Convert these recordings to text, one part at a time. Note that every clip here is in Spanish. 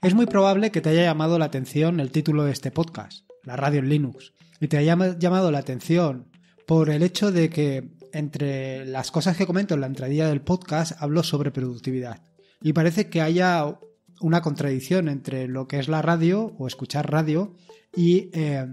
Es muy probable que te haya llamado la atención el título de este podcast, La radio en Linux, y te haya llamado la atención por el hecho de que entre las cosas que comento en la entrada del podcast hablo sobre productividad. Y parece que haya una contradicción entre lo que es la radio o escuchar radio y, eh,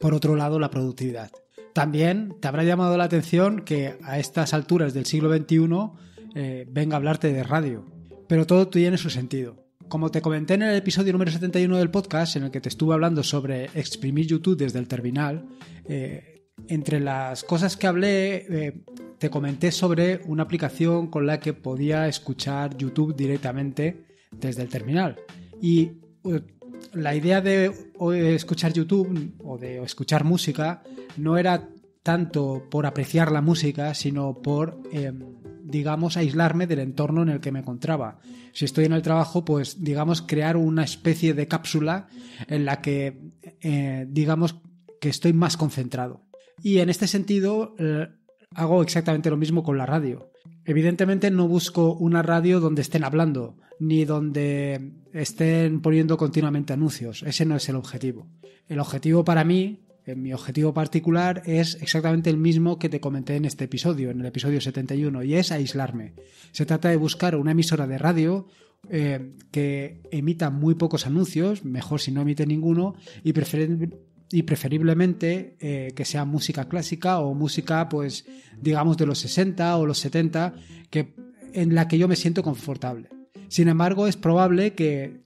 por otro lado, la productividad. También te habrá llamado la atención que a estas alturas del siglo XXI eh, venga a hablarte de radio, pero todo tiene su sentido como te comenté en el episodio número 71 del podcast, en el que te estuve hablando sobre exprimir YouTube desde el terminal, eh, entre las cosas que hablé, eh, te comenté sobre una aplicación con la que podía escuchar YouTube directamente desde el terminal. Y eh, la idea de escuchar YouTube o de escuchar música no era tanto por apreciar la música, sino por em, digamos, aislarme del entorno en el que me encontraba. Si estoy en el trabajo, pues, digamos, crear una especie de cápsula en la que, eh, digamos, que estoy más concentrado. Y en este sentido, eh, hago exactamente lo mismo con la radio. Evidentemente no busco una radio donde estén hablando, ni donde estén poniendo continuamente anuncios. Ese no es el objetivo. El objetivo para mí eh, mi objetivo particular es exactamente el mismo que te comenté en este episodio, en el episodio 71, y es aislarme. Se trata de buscar una emisora de radio eh, que emita muy pocos anuncios, mejor si no emite ninguno, y, preferiblemente eh, que sea música clásica o música, pues, digamos, de los 60 o los 70, que, en la que yo me siento confortable. Sin embargo, es probable que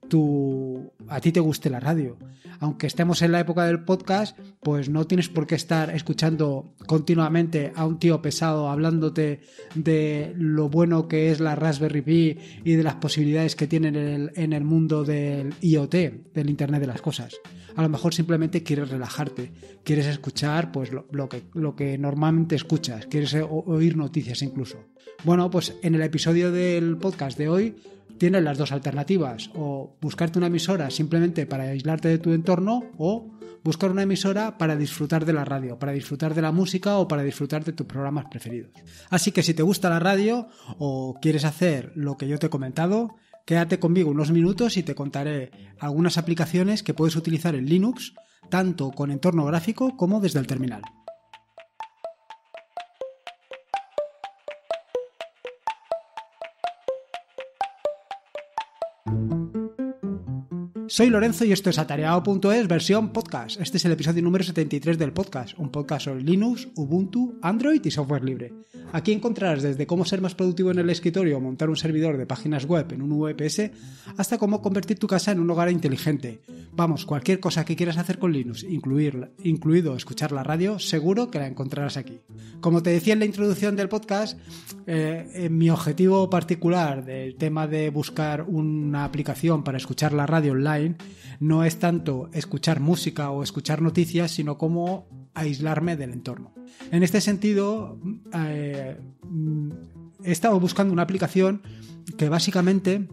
a ti te guste la radio. Aunque estemos en la época del podcast, pues no tienes por qué estar escuchando continuamente a un tío pesado hablándote de lo bueno que es la Raspberry Pi y de las posibilidades que tiene en el, mundo del IoT, del Internet de las Cosas. A lo mejor simplemente quieres relajarte, quieres escuchar pues lo, que, lo que normalmente escuchas, quieres oír noticias incluso. Bueno, pues en el episodio del podcast de hoy tienes las dos alternativas, o buscarte una emisora simplemente para aislarte de tu entorno, o buscar una emisora para disfrutar de la radio, para disfrutar de la música o para disfrutar de tus programas preferidos. Así que si te gusta la radio o quieres hacer lo que yo te he comentado, quédate conmigo unos minutos y te contaré algunas aplicaciones que puedes utilizar en Linux, tanto con entorno gráfico como desde el terminal. Soy Lorenzo y esto es atareado.es versión podcast. Este es el episodio número 73 del podcast, un podcast sobre Linux, Ubuntu, Android y software libre. Aquí encontrarás desde cómo ser más productivo en el escritorio montar un servidor de páginas web en un VPS hasta cómo convertir tu casa en un hogar inteligente. Vamos, cualquier cosa que quieras hacer con Linux, incluir, incluido escuchar la radio, seguro que la encontrarás aquí. Como te decía en la introducción del podcast, eh, mi objetivo particular del tema de buscar una aplicación para escuchar la radio online, no es tanto escuchar música o escuchar noticias, sino como aislarme del entorno. En este sentido, eh, he estado buscando una aplicación que básicamente,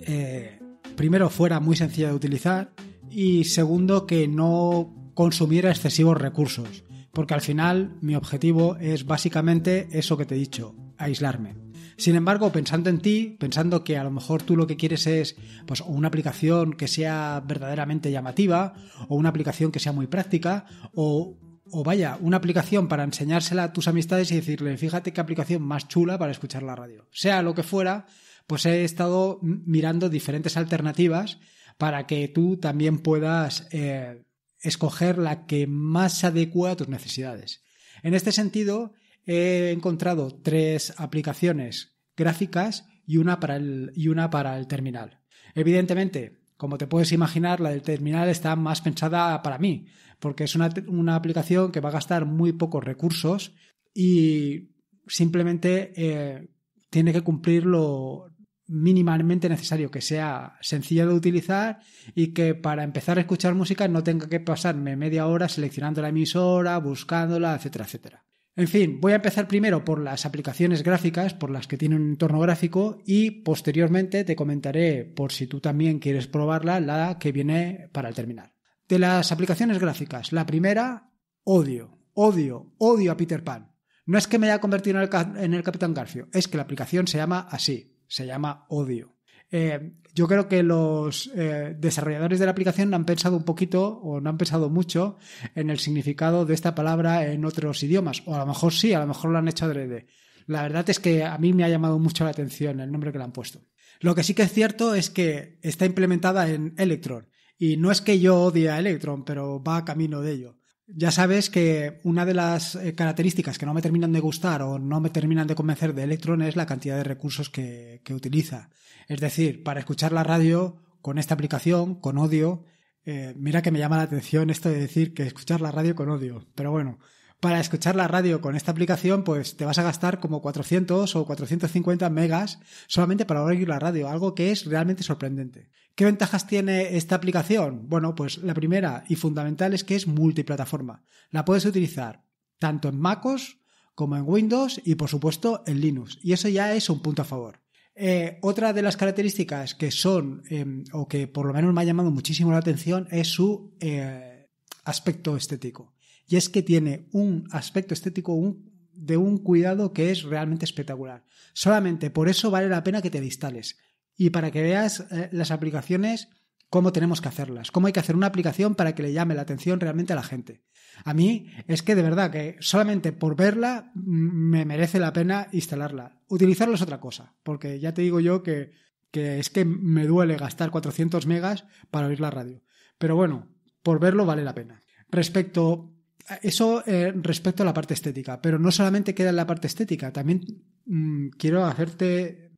eh, primero, fuera muy sencilla de utilizar y segundo, que no consumiera excesivos recursos. Porque al final mi objetivo es básicamente eso que te he dicho, aislarme. Sin embargo, pensando en ti, pensando que a lo mejor tú lo que quieres es pues, una aplicación que sea verdaderamente llamativa, o una aplicación que sea muy práctica, o, vaya, una aplicación para enseñársela a tus amistades y decirle, fíjate qué aplicación más chula para escuchar la radio. Sea lo que fuera, pues he estado mirando diferentes alternativas para que tú también puedas eh, escoger la que más se adecua a tus necesidades. En este sentido, he encontrado tres aplicaciones gráficas y una para el, y una para el terminal. Evidentemente, como te puedes imaginar, la del terminal está más pensada para mí, porque es una, aplicación que va a gastar muy pocos recursos y simplemente eh, tiene que cumplir lo mínimamente necesario, que sea sencilla de utilizar y que para empezar a escuchar música no tenga que pasarme media hora seleccionando la emisora, buscándola, etcétera, etcétera. En fin, voy a empezar primero por las aplicaciones gráficas, por las que tienen un entorno gráfico, y posteriormente te comentaré, por si tú también quieres probarla, la que viene para el terminal. De las aplicaciones gráficas, la primera, odio, odio, odio a Peter Pan. No es que me haya convertido en el, en el Capitán Garfio, es que la aplicación se llama así, se llama odio. Eh, yo creo que los eh, desarrolladores de la aplicación no han pensado un poquito o no han pensado mucho en el significado de esta palabra en otros idiomas. O a lo mejor sí, a lo mejor lo han hecho adrede. La verdad es que a mí me ha llamado mucho la atención el nombre que le han puesto. Lo que sí que es cierto es que está implementada en Electron. Y no es que yo odie a Electron, pero va camino de ello. Ya sabes que una de las eh, características que no me terminan de gustar o no me terminan de convencer de Electron es la cantidad de recursos que, que utiliza. Es decir, para escuchar la radio con esta aplicación, con Odio, eh, mira que me llama la atención esto de decir que escuchar la radio con odio, pero bueno, para escuchar la radio con esta aplicación, pues te vas a gastar como 400 o 450 megas solamente para oír la radio, algo que es realmente sorprendente. ¿Qué ventajas tiene esta aplicación? Bueno, pues la primera y fundamental es que es multiplataforma. La puedes utilizar tanto en MacOS como en Windows y por supuesto en Linux. Y eso ya es un punto a favor. Eh, otra de las características que son, em, o que por lo menos me ha llamado muchísimo la atención, es su eh, aspecto estético y es que tiene un aspecto estético de un cuidado que es realmente espectacular. Solamente por eso vale la pena que te instales y para que veas eh, las aplicaciones cómo tenemos que hacerlas, cómo hay que hacer una aplicación para que le llame la atención realmente a la gente. A mí es que de verdad que solamente por verla me merece la pena instalarla. Utilizarlo es otra cosa, porque ya te digo yo que, que es que me duele gastar 400 megas para oír la radio. Pero bueno, por verlo vale la pena. Respecto eso eh, respecto a la parte estética, pero no solamente queda en la parte estética, también mm, quiero hacerte,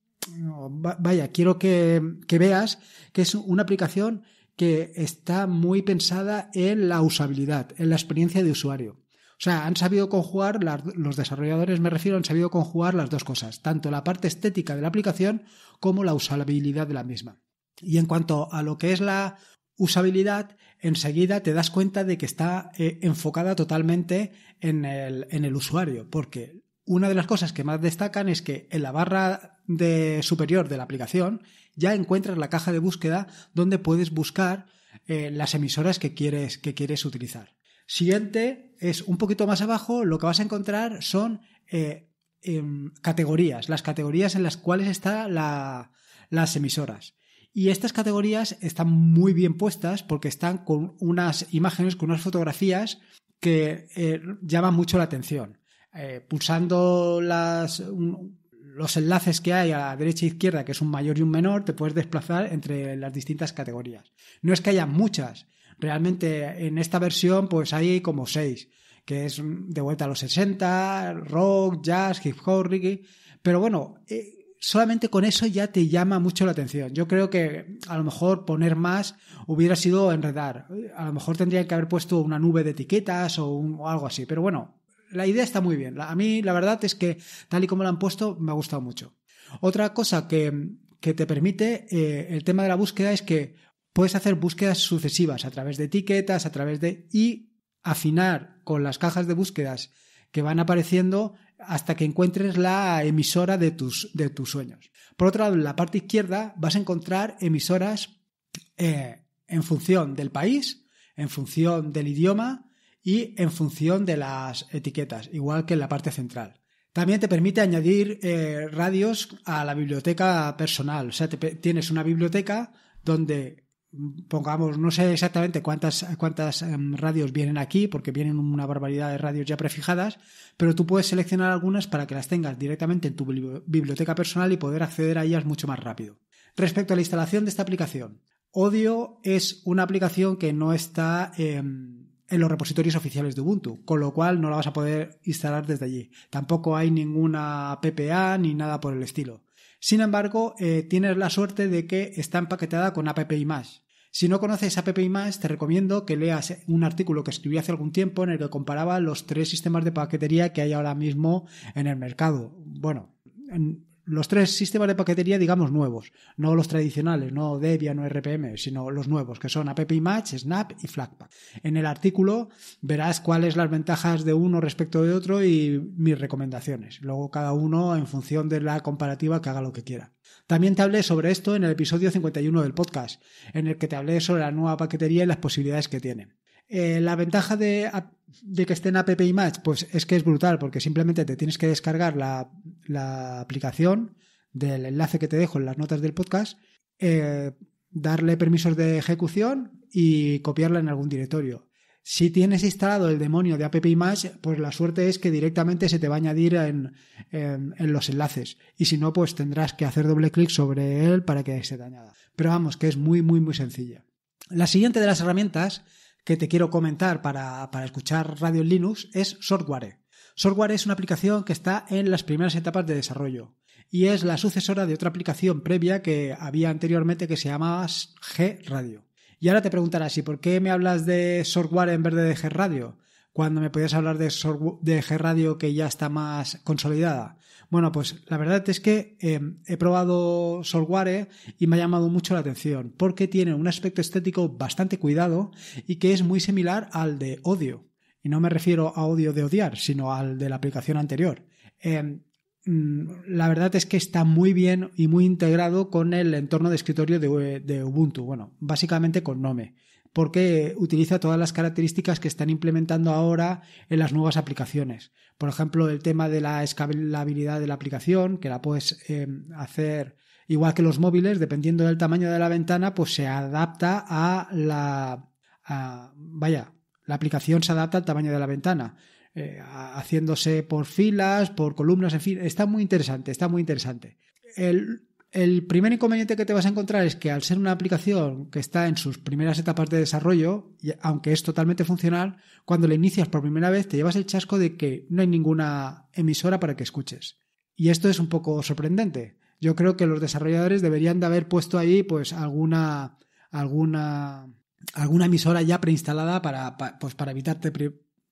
vaya, quiero que, veas que es una aplicación que está muy pensada en la usabilidad, en la experiencia de usuario. O sea, han sabido conjugar, los desarrolladores me refiero, han sabido conjugar las dos cosas, tanto la parte estética de la aplicación como la usabilidad de la misma. Y en cuanto a lo que es la usabilidad, enseguida te das cuenta de que está eh, enfocada totalmente en el, usuario, porque una de las cosas que más destacan es que en la barra de superior de la aplicación ya encuentras la caja de búsqueda donde puedes buscar eh, las emisoras que quieres, que quieres utilizar. Siguiente es un poquito más abajo, lo que vas a encontrar son eh, em, categorías, las categorías en las cuales están las emisoras. Y estas categorías están muy bien puestas porque están con unas imágenes, con unas fotografías que eh, llaman mucho la atención. Eh, pulsando las, los enlaces que hay a la derecha e izquierda, que es un mayor y un menor, te puedes desplazar entre las distintas categorías. No es que haya muchas. Realmente en esta versión pues hay como seis, que es mm, de vuelta a los 60, rock, jazz, hip hop, reggae. Pero bueno, eh, solamente con eso ya te llama mucho la atención. Yo creo que a lo mejor poner más hubiera sido enredar. A lo mejor tendría que haber puesto una nube de etiquetas o, algo así. Pero bueno, la idea está muy bien. A mí la verdad es que tal y como la han puesto me ha gustado mucho. Otra cosa que, que te permite eh, el tema de la búsqueda es que puedes hacer búsquedas sucesivas a través de etiquetas, a través de... y afinar con las cajas de búsquedas que van apareciendo hasta que encuentres la emisora de tus, de tus sueños. Por otro lado, en la parte izquierda vas a encontrar emisoras eh, en función del país, en función del idioma y en función de las etiquetas, igual que en la parte central. También te permite añadir eh, radios a la biblioteca personal, o sea, tienes una biblioteca donde pongamos, no sé exactamente cuántas, cuántas em, radios vienen aquí, porque vienen una barbaridad de radios ya prefijadas, pero tú puedes seleccionar algunas para que las tengas directamente en tu biblioteca personal y poder acceder a ellas mucho más rápido. Respecto a la instalación de esta aplicación, Odio es una aplicación que no está em, en los repositorios oficiales de Ubuntu, con lo cual no la vas a poder instalar desde allí. Tampoco hay ninguna PPA ni nada por el estilo. Sin embargo, eh, tienes la suerte de que está empaquetada con App Si no conoces App te recomiendo que leas un artículo que escribí hace algún tiempo en el que comparaba los tres sistemas de paquetería que hay ahora mismo en el mercado. Bueno, los tres sistemas de paquetería, digamos, nuevos, no los tradicionales, no Debian o RPM, sino los nuevos, que son AppImage, Snap y Flatpak. En el artículo verás cuáles las ventajas de uno respecto de otro y mis recomendaciones. Luego cada uno en función de la comparativa que haga lo que quiera. También te hablé sobre esto en el episodio 51 del podcast, en el que te hablé sobre la nueva paquetería y las posibilidades que tiene. Eh, la ventaja de, que esté en App pues es que es brutal, porque simplemente te tienes que descargar la, aplicación del enlace que te dejo en las notas del podcast, eh, darle permisos de ejecución y copiarla en algún directorio. Si tienes instalado el demonio de App pues la suerte es que directamente se te va a añadir en, los enlaces. Y si no, pues tendrás que hacer doble clic sobre él para que se te añada. Pero vamos, que es muy, muy, muy sencilla. La siguiente de las herramientas que te quiero comentar para, escuchar radio en Linux es Software. Software es una aplicación que está en las primeras etapas de desarrollo y es la sucesora de otra aplicación previa que había anteriormente que se llamaba G Radio. Y ahora te preguntarás, ¿y por qué me hablas de Software en vez de G Radio? cuando me podías hablar de, de G-Radio que ya está más consolidada? Bueno, pues la verdad es que em, he probado Solware y me ha llamado mucho la atención porque tiene un aspecto estético bastante cuidado y que es muy similar al de Odio. Y no me refiero a Odio de odiar, sino al de la aplicación anterior. Em, mm, la verdad es que está muy bien y muy integrado con el entorno de escritorio de, eh, de Ubuntu, bueno, básicamente con Nome porque utiliza todas las características que están implementando ahora en las nuevas aplicaciones. Por ejemplo, el tema de la escalabilidad de la aplicación, que la puedes em, hacer igual que los móviles, dependiendo del tamaño de la ventana, pues se adapta a la... vaya, la aplicación se adapta al tamaño de la ventana eh, haciéndose por filas, por columnas, en fin, está muy interesante, está muy interesante. El el primer inconveniente que te vas a encontrar es que al ser una aplicación que está en sus primeras etapas de desarrollo, y aunque es totalmente funcional, cuando la inicias por primera vez te llevas el chasco de que no hay ninguna emisora para que escuches. Y esto es un poco sorprendente. Yo creo que los desarrolladores deberían de haber puesto ahí pues alguna alguna alguna emisora ya preinstalada para pues, evitarte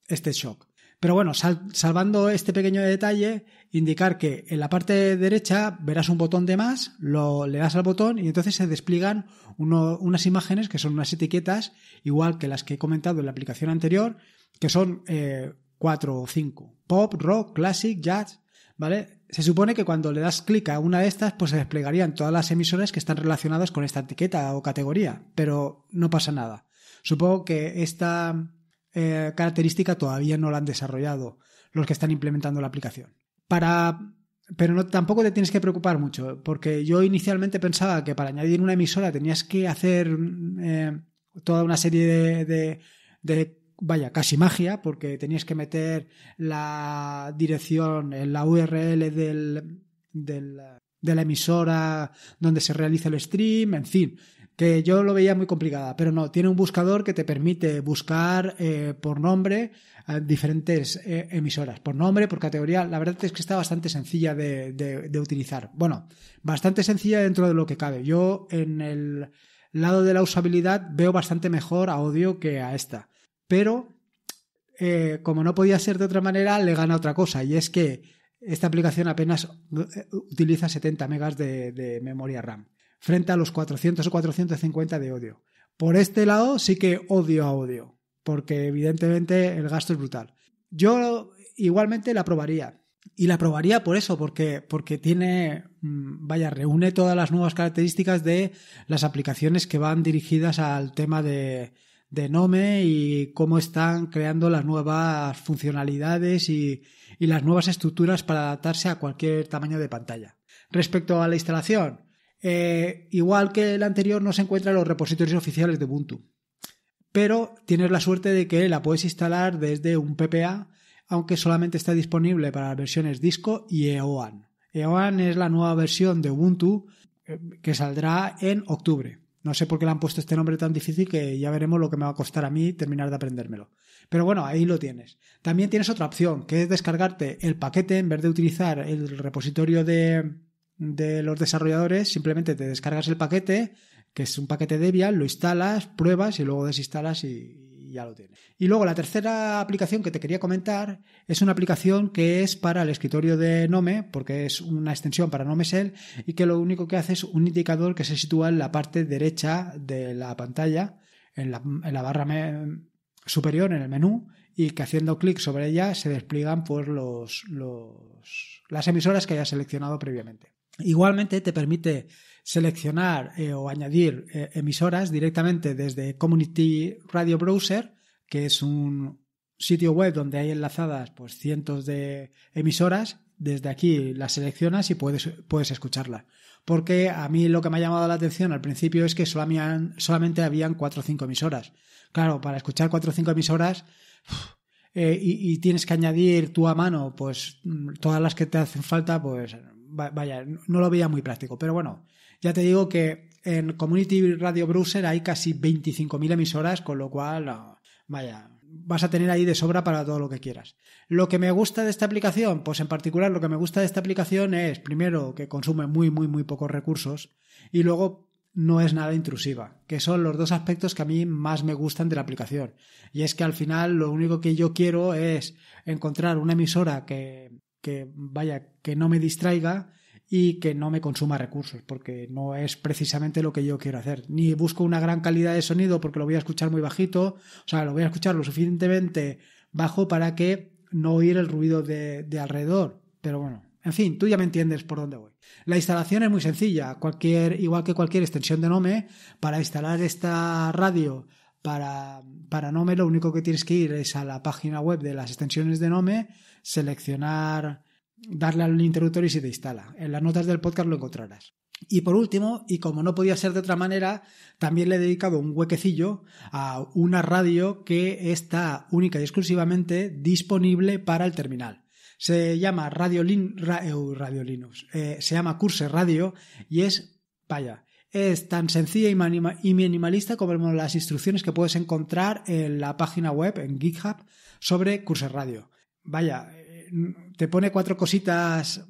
este shock. Pero bueno, salvando este pequeño detalle, indicar que en la parte derecha verás un botón de más, lo, le das al botón y entonces se despliegan unas imágenes que son unas etiquetas, igual que las que he comentado en la aplicación anterior, que son eh, cuatro o cinco. Pop, rock, classic, jazz, ¿vale? Se supone que cuando le das clic a una de estas, pues se desplegarían todas las emisoras que están relacionadas con esta etiqueta o categoría, pero no pasa nada. Supongo que esta eh, característica todavía no la han desarrollado los que están implementando la aplicación. Para, pero no, tampoco te tienes que preocupar mucho, porque yo inicialmente pensaba que para añadir una emisora tenías que hacer eh, toda una serie de, vaya, casi magia, porque tenías que meter la dirección, en la URL del de la emisora donde se realiza el stream, en fin, que yo lo veía muy complicada, pero no, tiene un buscador que te permite buscar eh, por nombre a diferentes eh, emisoras, por nombre, por categoría. La verdad es que está bastante sencilla de, utilizar. Bueno, bastante sencilla dentro de lo que cabe. Yo en el lado de la usabilidad veo bastante mejor a Audio que a esta, pero eh, como no podía ser de otra manera, le gana otra cosa, y es que esta aplicación apenas utiliza 70 megas de memoria RAM frente a los 400 o 450 de odio. Por este lado sí que odio a odio, porque evidentemente el gasto es brutal. Yo igualmente la probaría. Y la probaría por eso, porque, porque tiene, mm, vaya, reúne todas las nuevas características de las aplicaciones que van dirigidas al tema de, de Nome y cómo están creando las nuevas funcionalidades y, y las nuevas estructuras para adaptarse a cualquier tamaño de pantalla. Respecto a la instalación, eh, igual que el anterior, no se encuentra en los repositorios oficiales de Ubuntu. Pero tienes la suerte de que la puedes instalar desde un PPA, aunque solamente está disponible para las versiones disco y EOAN. EOAN es la nueva versión de Ubuntu eh, que saldrá en octubre. No sé por qué le han puesto este nombre tan difícil que ya veremos lo que me va a costar a mí terminar de aprendérmelo. Pero bueno, ahí lo tienes. También tienes otra opción, que es descargarte el paquete en vez de utilizar el repositorio de, de los desarrolladores, simplemente te descargas el paquete, que es un paquete Debian, lo instalas, pruebas y luego desinstalas y, ya lo tienes. Y luego la tercera aplicación que te quería comentar es una aplicación que es para el escritorio de Nome, porque es una extensión para NomeSell y que lo único que hace es un indicador que se sitúa en la parte derecha de la pantalla, en la, barra superior, en el menú, y que haciendo clic sobre ella se despliegan los, las emisoras que hayas seleccionado previamente. Igualmente te permite seleccionar eh, o añadir eh, emisoras directamente desde Community Radio Browser, que es un sitio web donde hay enlazadas pues, cientos de emisoras. Desde aquí las seleccionas y puedes, puedes escucharla. Porque a mí lo que me ha llamado la atención al principio es que solamente habían cuatro o cinco emisoras. Claro, para escuchar cuatro o cinco emisoras, eh, y, tienes que añadir tú a mano, pues mm, todas las que te hacen falta, pues vaya, no lo veía muy práctico. Pero bueno, ya te digo que en Community Radio Browser hay casi 25.000 emisoras, con lo cual, ah, vaya, vas a tener ahí de sobra para todo lo que quieras. Lo que me gusta de esta aplicación, pues en particular lo que me gusta de esta aplicación es, primero, que consume muy, muy, muy pocos recursos y luego no es nada intrusiva, que son los dos aspectos que a mí más me gustan de la aplicación. Y es que al final lo único que yo quiero es encontrar una emisora que, que vaya, que no me distraiga y que no me consuma recursos, porque no es precisamente lo que yo quiero hacer. Ni busco una gran calidad de sonido porque lo voy a escuchar muy bajito, o sea, lo voy a escuchar lo suficientemente bajo para que no oír el ruido de, de alrededor. Pero bueno, en fin, tú ya me entiendes por dónde voy. La instalación es muy sencilla, cualquier, igual que cualquier extensión de Nome, para instalar esta radio para, para Nome lo único que tienes que ir es a la página web de las extensiones de Nome, seleccionar, darle al interruptor y se te instala. En las notas del podcast lo encontrarás. Y por último, y como no podía ser de otra manera, también le he dedicado un huequecillo a una radio que está única y exclusivamente disponible para el terminal. Se llama Radio, eh, Linux, eh, se llama Curse Radio y es, vaya, es tan sencilla y minimalista como las instrucciones que puedes encontrar en la página web, en GitHub, sobre Cursor Radio. Vaya, eh, te pone cuatro cositas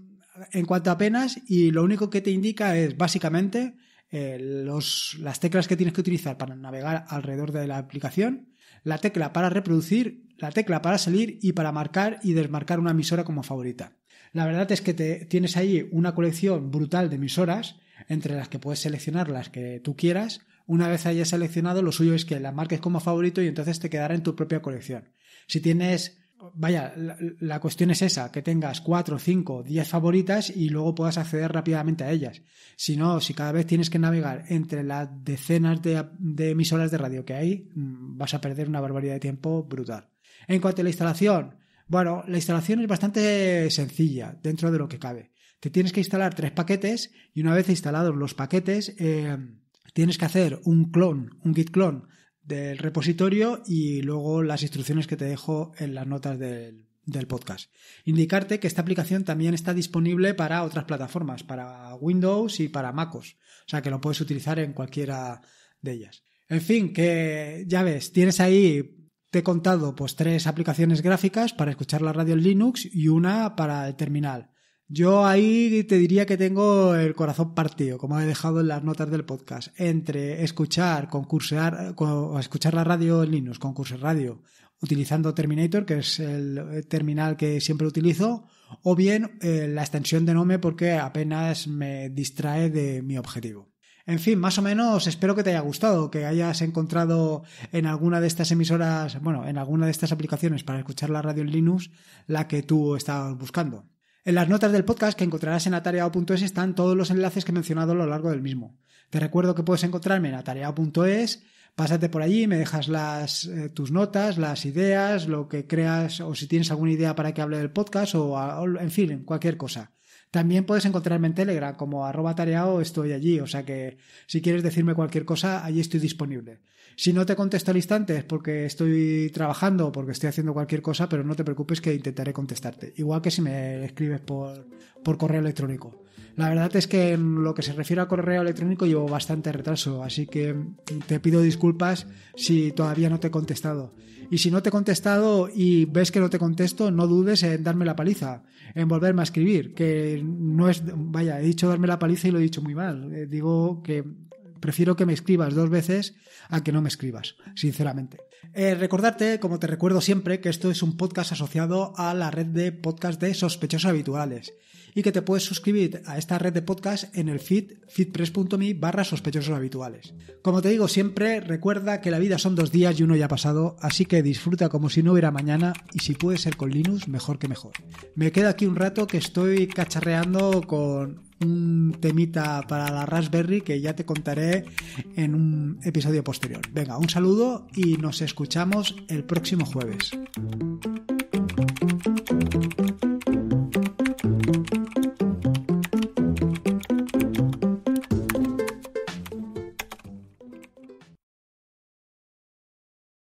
en cuanto apenas y lo único que te indica es básicamente eh, las teclas que tienes que utilizar para navegar alrededor de la aplicación, la tecla para reproducir, la tecla para salir y para marcar y desmarcar una emisora como favorita. La verdad es que te, tienes ahí una colección brutal de emisoras entre las que puedes seleccionar las que tú quieras. Una vez hayas seleccionado, lo suyo es que la marques como favorito y entonces te quedará en tu propia colección. Si tienes vaya, la, cuestión es esa, que tengas 4, cinco diez favoritas y luego puedas acceder rápidamente a ellas. Si no, si cada vez tienes que navegar entre las decenas de emisoras de radio que hay, mm, vas a perder una barbaridad de tiempo brutal. En cuanto a la instalación, bueno, la instalación es bastante sencilla dentro de lo que cabe. Te tienes que instalar tres paquetes y una vez instalados los paquetes, eh, tienes que hacer un clon, un git clon del repositorio y luego las instrucciones que te dejo en las notas del, del podcast. Indicarte que esta aplicación también está disponible para otras plataformas, para Windows y para MacOS. O sea que lo puedes utilizar en cualquiera de ellas. En fin, que ya ves, tienes ahí te he contado pues tres aplicaciones gráficas para escuchar la radio en Linux y una para el terminal. Yo ahí te diría que tengo el corazón partido, como he dejado en las notas del podcast, entre escuchar, concursar, escuchar la radio en Linux, concurso radio, utilizando Terminator, que es el terminal que siempre utilizo, o bien eh, la extensión de Nome porque apenas me distrae de mi objetivo. En fin, más o menos espero que te haya gustado, que hayas encontrado en alguna de estas emisoras, bueno, en alguna de estas aplicaciones para escuchar la radio en Linux, la que tú estabas buscando. En las notas del podcast que encontrarás en atareado.es están todos los enlaces que he mencionado a lo largo del mismo. Te recuerdo que puedes encontrarme en atareado.es, pásate por allí, me dejas las, eh, tus notas, las ideas, lo que creas o si tienes alguna idea para que hable del podcast o, o en fin, cualquier cosa. También puedes encontrarme en Telegram, como arroba tareao estoy allí, o sea que si quieres decirme cualquier cosa, allí estoy disponible. Si no te contesto al instante es porque estoy trabajando o porque estoy haciendo cualquier cosa, pero no te preocupes que intentaré contestarte. Igual que si me escribes por, por correo electrónico. La verdad es que en lo que se refiere a correo electrónico llevo bastante retraso, así que te pido disculpas si todavía no te he contestado. Y si no te he contestado y ves que no te contesto, no dudes en darme la paliza, en volverme a escribir, que no es, vaya, he dicho darme la paliza y lo he dicho muy mal. Eh, digo que prefiero que me escribas dos veces a que no me escribas, sinceramente. Eh, recordarte, como te recuerdo siempre, que esto es un podcast asociado a la red de podcast de sospechosos habituales y que te puedes suscribir a esta red de podcast en el feed feedpress.me barra sospechosos habituales. Como te digo siempre, recuerda que la vida son dos días y uno ya ha pasado, así que disfruta como si no hubiera mañana y si puede ser con Linux, mejor que mejor. Me quedo aquí un rato que estoy cacharreando con un temita para la Raspberry que ya te contaré en un episodio posterior. Venga, un saludo y nos escuchamos el próximo jueves.